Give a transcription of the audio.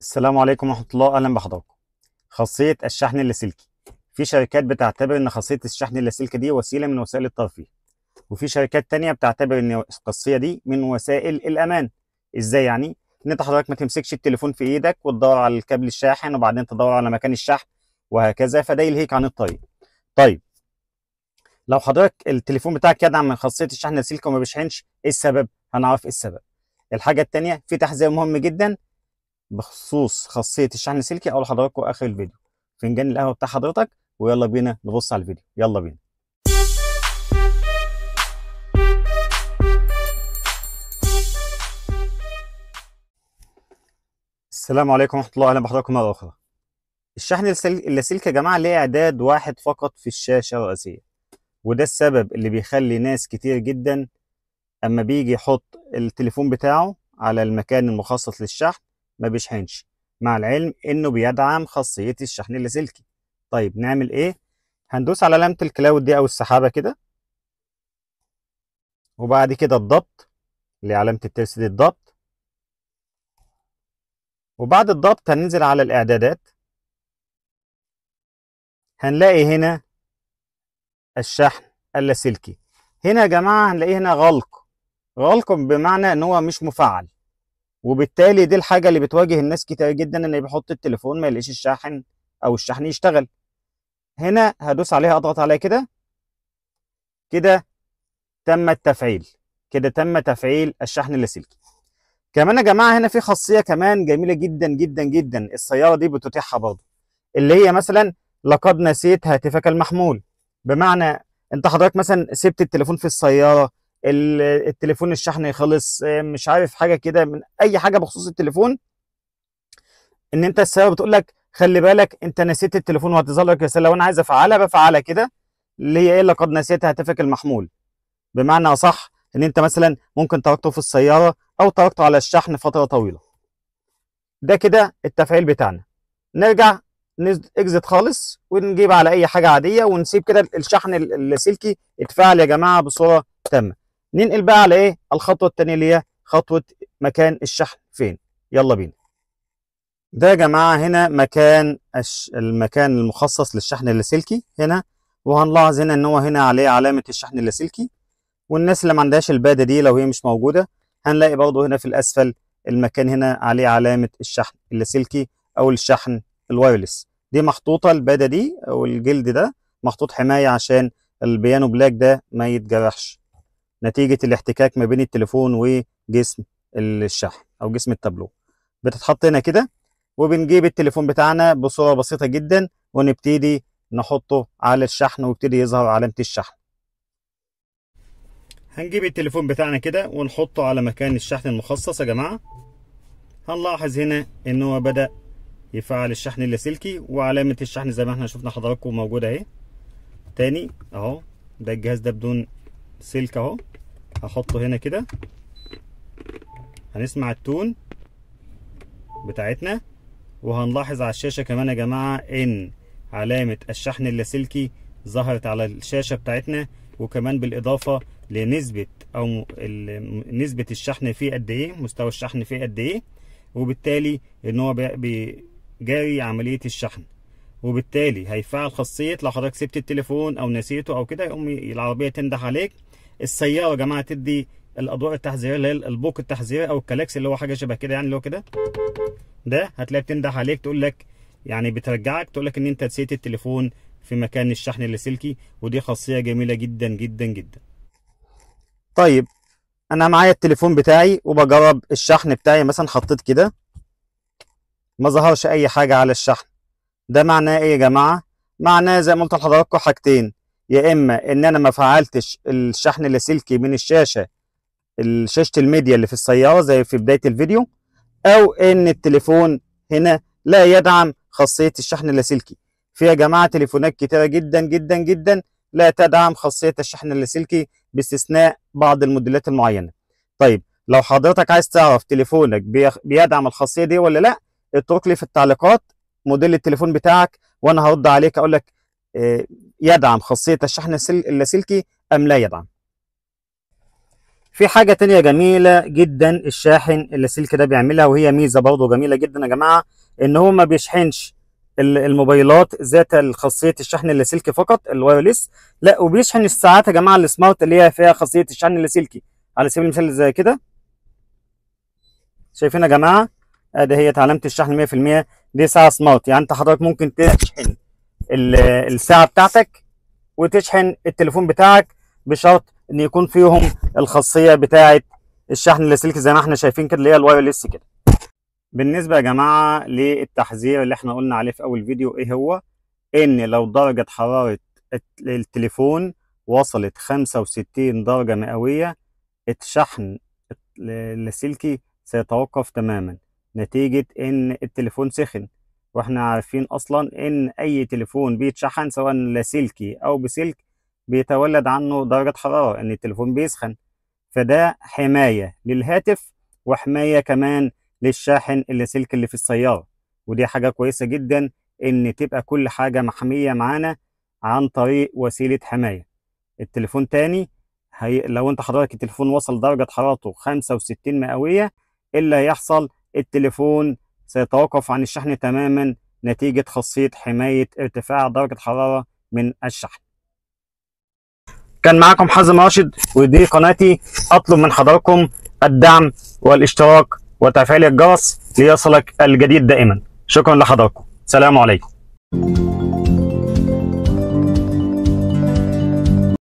السلام عليكم ورحمة الله أهلا بحضراتكم خاصية الشحن اللاسلكي في شركات بتعتبر إن خاصية الشحن اللاسلكي دي وسيلة من وسائل الترفيه وفي شركات تانية بتعتبر إن الخاصية دي من وسائل الأمان إزاي يعني؟ إن أنت حضرتك ما تمسكش التليفون في إيدك وتدور على الكابل الشاحن وبعدين تدور على مكان الشحن وهكذا فده يلهيك عن الطريق طيب لو حضرتك التليفون بتاعك يدعم من خاصية الشحن اللاسلكي وما بيشحنش إيه السبب؟ هنعرف إيه السبب الحاجة التانية في تحذير مهم جدا بخصوص خاصيه الشحن السلكي اقول لحضراتكم اخر الفيديو فنجان القهوه بتاع حضرتك ويلا بينا نبص على الفيديو يلا بينا السلام عليكم ورحمه الله اهلا بحضراتكم مره اخرى الشحن اللاسلكي يا جماعه ليه اعداد واحد فقط في الشاشه الرئيسيه وده السبب اللي بيخلي ناس كتير جدا اما بيجي يحط التليفون بتاعه على المكان المخصص للشحن ما بيشحنش مع العلم انه بيدعم خاصيه الشحن اللاسلكي طيب نعمل ايه هندوس على لمبه الكلاود دي او السحابه كده وبعد كده الضبط اللي علامه الترس دي الضبط وبعد الضبط هننزل على الاعدادات هنلاقي هنا الشحن اللاسلكي هنا يا جماعه هنلاقيه هنا غلق غلق بمعنى ان هو مش مفعل وبالتالي دي الحاجه اللي بتواجه الناس كتير جدا ان بيحط التليفون ما يلاقيش الشاحن او الشحن يشتغل هنا هدوس عليها اضغط عليها كده كده تم التفعيل كده تم تفعيل الشحن اللاسلكي كمان يا جماعه هنا في خاصيه كمان جميله جدا جدا جدا السياره دي بتتيحها برضه اللي هي مثلا لقد نسيت هاتفك المحمول بمعنى انت حضرتك مثلا سبت التليفون في السياره التليفون الشحن يخلص آه، مش عارف حاجه كده من اي حاجه بخصوص التليفون ان انت السبب بتقول لك خلي بالك انت نسيت التليفون وهتظهر لك رساله وانا عايز افعلها بفعلها كده اللي هي ايه لقد نسيت هاتفك المحمول بمعنى صح ان انت مثلا ممكن تركته في السياره او تركته على الشحن فتره طويله ده كده التفعيل بتاعنا نرجع اكزت خالص ونجيب على اي حاجه عاديه ونسيب كده الشحن اللاسلكي اتفعل يا جماعه بصوره تامه ننقل بقى على ايه الخطوه الثانيه اللي هي خطوه مكان الشحن فين يلا بينا ده يا جماعه هنا مكان الش... المكان المخصص للشحن اللاسلكي هنا وهنلاحظ هنا ان هو هنا عليه علامه الشحن اللاسلكي والناس اللي ما عندهاش الباده دي لو هي مش موجوده هنلاقي برضه هنا في الاسفل المكان هنا عليه علامه الشحن اللاسلكي او الشحن الوايرلس دي محطوطه الباده دي او الجلد ده محطوط حمايه عشان البيانو بلاك ده ما يتجرحش نتيجة الاحتكاك ما بين التليفون وجسم الشحن أو جسم التابلو بتتحط هنا كده وبنجيب التليفون بتاعنا بصورة بسيطة جدا ونبتدي نحطه على الشحن ويبتدي يظهر علامة الشحن هنجيب التليفون بتاعنا كده ونحطه على مكان الشحن المخصص يا جماعة هنلاحظ هنا ان هو بدأ يفعل الشحن اللاسلكي وعلامة الشحن زي ما احنا شفنا حضراتكم موجودة اهي تاني اهو ده الجهاز ده بدون سلك اهو هحطه هنا كده هنسمع التون بتاعتنا وهنلاحظ على الشاشه كمان يا جماعه ان علامه الشحن اللاسلكي ظهرت على الشاشه بتاعتنا وكمان بالاضافه لنسبه او نسبه الشحن فيه قد ايه مستوى الشحن فيه قد ايه وبالتالي ان هو بيجاري عمليه الشحن وبالتالي هيفعل خاصيه لو حضرتك سبت التليفون او نسيته او كده يقوم العربيه تنده عليك السياره يا جماعه تدي الاضواء التحذيريه اللي هي البوك التحذيري او الكلاكس اللي هو حاجه شبه كده يعني اللي هو كده ده هتلاقي بتنده عليك تقول لك يعني بترجعك تقول لك ان انت نسيت التليفون في مكان الشحن اللاسلكي ودي خاصيه جميله جدا جدا جدا طيب انا معايا التليفون بتاعي وبجرب الشحن بتاعي مثلا حطيت كده ما ظهرش اي حاجه على الشحن ده معناه ايه يا جماعه معناه زي ما قلت لحضراتكم حاجتين يا اما ان انا ما فعلتش الشحن اللاسلكي من الشاشه شاشه الميديا اللي في السياره زي في بدايه الفيديو او ان التليفون هنا لا يدعم خاصيه الشحن اللاسلكي في يا جماعه تليفونات كتيره جدا جدا جدا لا تدعم خاصيه الشحن اللاسلكي باستثناء بعض الموديلات المعينه طيب لو حضرتك عايز تعرف تليفونك بيدعم الخاصيه دي ولا لا اترك لي في التعليقات موديل التليفون بتاعك وانا هرد عليك اقول لك آه، يدعم خاصية الشحن اللاسلكي أم لا يدعم في حاجة تانية جميلة جدا الشاحن اللاسلكي ده بيعملها وهي ميزة برضه جميلة جدا يا جماعة إن هو ما بيشحنش الموبايلات ذات خاصية الشحن اللاسلكي فقط الوايرلس لا وبيشحن الساعات يا جماعة السمارت اللي هي فيها خاصية الشحن اللاسلكي على سبيل المثال زي كده شايفين يا جماعة ادي آه، هي علامة الشحن 100% دي ساعة سمارت يعني انت حضرتك ممكن تشحن الساعه بتاعتك وتشحن التليفون بتاعك بشرط ان يكون فيهم الخاصيه بتاعه الشحن اللاسلكي زي ما احنا شايفين كده اللي هي الوايرلس كده بالنسبه يا جماعه للتحذير اللي احنا قلنا عليه في اول فيديو ايه هو ان لو درجه حراره التليفون وصلت 65 درجه مئويه الشحن اللاسلكي سيتوقف تماما نتيجه ان التليفون سخن واحنا عارفين اصلا ان اي تليفون بيتشحن سواء لاسلكي او بسلك بيتولد عنه درجة حرارة ان التليفون بيسخن فده حماية للهاتف وحماية كمان للشاحن اللاسلكي اللي في السيارة ودي حاجة كويسة جدا ان تبقى كل حاجة محمية معانا عن طريق وسيلة حماية التليفون تاني هي... لو انت حضرتك التليفون وصل درجة حرارته 65 مئوية إلا يحصل التليفون سيتوقف عن الشحن تماما نتيجة خاصية حماية ارتفاع درجة حرارة من الشحن كان معكم حازم راشد ودي قناتي أطلب من حضراتكم الدعم والاشتراك وتفعيل الجرس ليصلك الجديد دائما شكرا لحضراتكم سلام عليكم